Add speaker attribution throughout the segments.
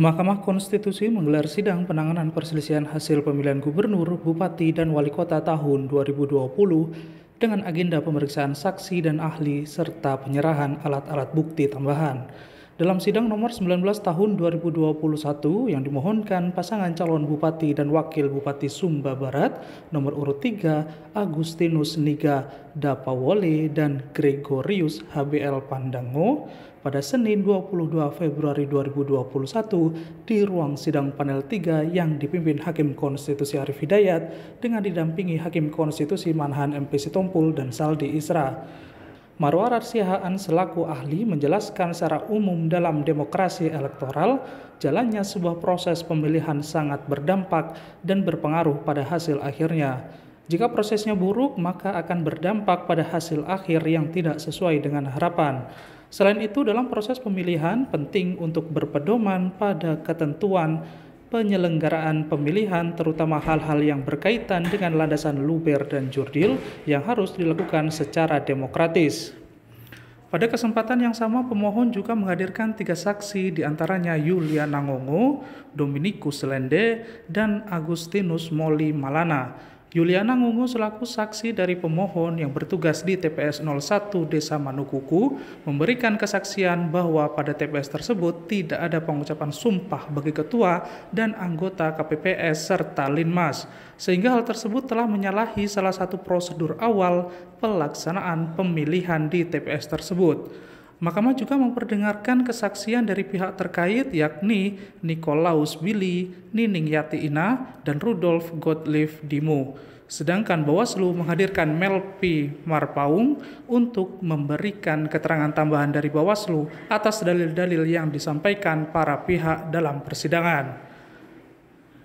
Speaker 1: Mahkamah Konstitusi menggelar sidang penanganan perselisihan hasil pemilihan gubernur, bupati, dan wali kota tahun 2020 dengan agenda pemeriksaan saksi dan ahli serta penyerahan alat-alat bukti tambahan. Dalam sidang nomor 19 tahun 2021 yang dimohonkan pasangan calon bupati dan wakil bupati Sumba Barat nomor urut 3 Agustinus Niga Dapawole dan Gregorius HBL Pandango pada Senin 22 Februari 2021 di ruang sidang panel 3 yang dipimpin Hakim Konstitusi Arif Hidayat dengan didampingi Hakim Konstitusi Manhan MP Sitompul dan Saldi Isra. Marwarar Sihaan selaku ahli menjelaskan secara umum dalam demokrasi elektoral, jalannya sebuah proses pemilihan sangat berdampak dan berpengaruh pada hasil akhirnya. Jika prosesnya buruk, maka akan berdampak pada hasil akhir yang tidak sesuai dengan harapan. Selain itu, dalam proses pemilihan penting untuk berpedoman pada ketentuan penyelenggaraan pemilihan terutama hal-hal yang berkaitan dengan landasan luber dan jurdil yang harus dilakukan secara demokratis. Pada kesempatan yang sama, pemohon juga menghadirkan tiga saksi diantaranya Yulia Nangongo, Dominikus Lende, dan Agustinus Moli Malana Yuliana Ngungu selaku saksi dari pemohon yang bertugas di TPS 01 Desa Manukuku memberikan kesaksian bahwa pada TPS tersebut tidak ada pengucapan sumpah bagi ketua dan anggota KPPS serta Linmas, sehingga hal tersebut telah menyalahi salah satu prosedur awal pelaksanaan pemilihan di TPS tersebut. Mahkamah juga memperdengarkan kesaksian dari pihak terkait yakni Nikolaus Billy, Nining Yati Ina, dan Rudolf Gottlieb Dimo. Sedangkan Bawaslu menghadirkan Melpi Marpaung untuk memberikan keterangan tambahan dari Bawaslu atas dalil-dalil yang disampaikan para pihak dalam persidangan.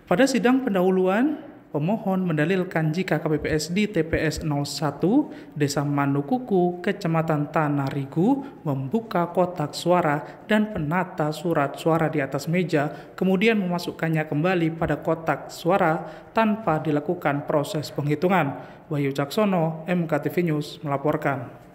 Speaker 1: Pada sidang pendahuluan, pemohon mendalilkan jika KPPS di TPS 01 Desa Manukuku, Kecamatan Tanarigu membuka kotak suara dan penata surat suara di atas meja, kemudian memasukkannya kembali pada kotak suara tanpa dilakukan proses penghitungan. Wahyu Caksono, MKTV News melaporkan.